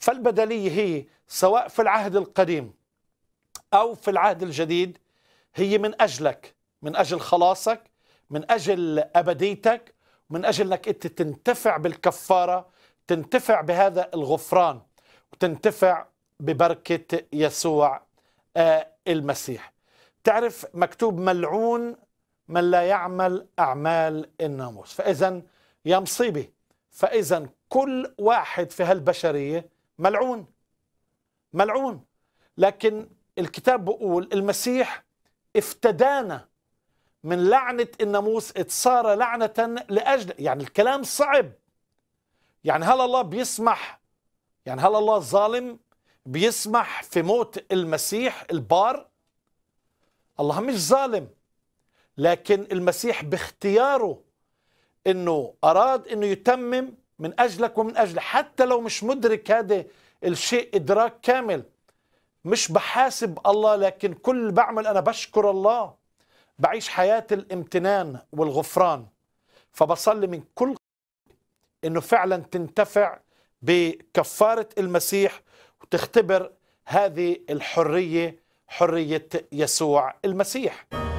فالبدلية هي سواء في العهد القديم أو في العهد الجديد هي من أجلك من أجل خلاصك من أجل أبديتك من أجل أنك أنت تنتفع بالكفارة تنتفع بهذا الغفران وتنتفع ببركة يسوع آه، المسيح تعرف مكتوب ملعون من لا يعمل أعمال الناموس فإذا يا مصيبة فإذا كل واحد في هالبشرية ملعون ملعون لكن الكتاب بيقول المسيح افتدانا من لعنة الناموس اتصار لعنة لأجل يعني الكلام صعب يعني هل الله بيسمح يعني هل الله ظالم بيسمح في موت المسيح البار الله مش ظالم لكن المسيح باختياره انه اراد انه يتمم من أجلك ومن أجل حتى لو مش مدرك هذا الشيء إدراك كامل مش بحاسب الله لكن كل اللي بعمل أنا بشكر الله بعيش حياة الامتنان والغفران فبصلي من كل أنه فعلا تنتفع بكفارة المسيح وتختبر هذه الحرية حرية يسوع المسيح